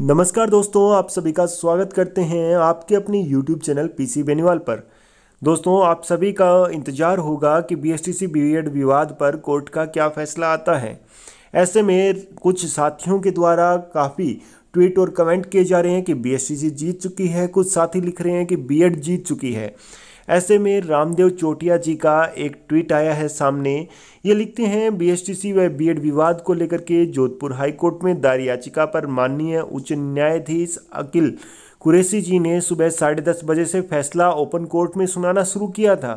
नमस्कार दोस्तों आप सभी का स्वागत करते हैं आपके अपने YouTube channel P C Beniwal पर दोस्तों आप सभी का इंतजार होगा कि बी एड e विवाद पर कोर्ट का क्या फैसला आता है ऐसे में कुछ साथियों के द्वारा काफ़ी ट्वीट और कमेंट किए जा रहे हैं कि सी जीत चुकी है कुछ साथी लिख रहे हैं कि एड e जीत चुकी है ऐसे में रामदेव चोटिया जी का एक ट्वीट आया है सामने ये लिखते हैं बीएसटीसी व बीएड विवाद को लेकर के जोधपुर हाईकोर्ट में दायर याचिका पर माननीय उच्च न्यायाधीश अखिल कुरैसी जी ने सुबह साढ़े दस बजे से फैसला ओपन कोर्ट में सुनाना शुरू किया था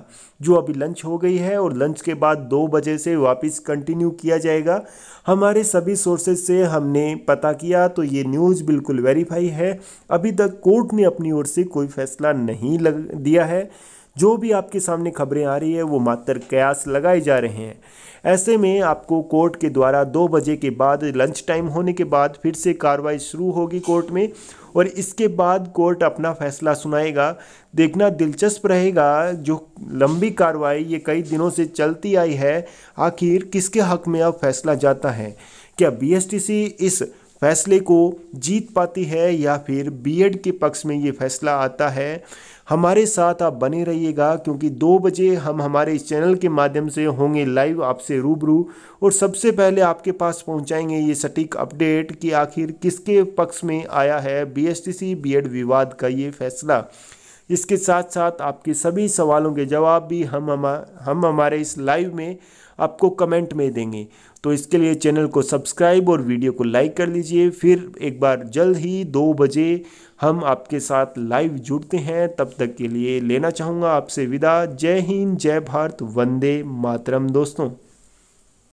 जो अभी लंच हो गई है और लंच के बाद दो बजे से वापस कंटिन्यू किया जाएगा हमारे सभी सोर्सेज से हमने पता किया तो ये न्यूज़ बिल्कुल वेरीफाई है अभी तक कोर्ट ने अपनी ओर से कोई फैसला नहीं लग दिया है जो भी आपके सामने खबरें आ रही है वो मात्र कयास लगाए जा रहे हैं ऐसे में आपको कोर्ट के द्वारा दो बजे के बाद लंच टाइम होने के बाद फिर से कार्रवाई शुरू होगी कोर्ट में और इसके बाद कोर्ट अपना फैसला सुनाएगा देखना दिलचस्प रहेगा जो लंबी कार्रवाई ये कई दिनों से चलती आई है आखिर किसके हक में अब फैसला जाता है क्या बी इस फैसले को जीत पाती है या फिर बीएड के पक्ष में ये फैसला आता है हमारे साथ आप बने रहिएगा क्योंकि दो बजे हम हमारे इस चैनल के माध्यम से होंगे लाइव आपसे रूबरू और सबसे पहले आपके पास पहुंचाएंगे ये सटीक अपडेट कि आखिर किसके पक्ष में आया है बीएसटीसी बीएड विवाद का ये फैसला इसके साथ साथ आपके सभी सवालों के जवाब भी हम हम हम हमारे इस लाइव में आपको कमेंट में देंगे तो इसके लिए चैनल को सब्सक्राइब और वीडियो को लाइक कर लीजिए फिर एक बार जल्द ही दो बजे हम आपके साथ लाइव जुड़ते हैं तब तक के लिए लेना चाहूँगा आपसे विदा जय हिंद जय भारत वंदे मातरम दोस्तों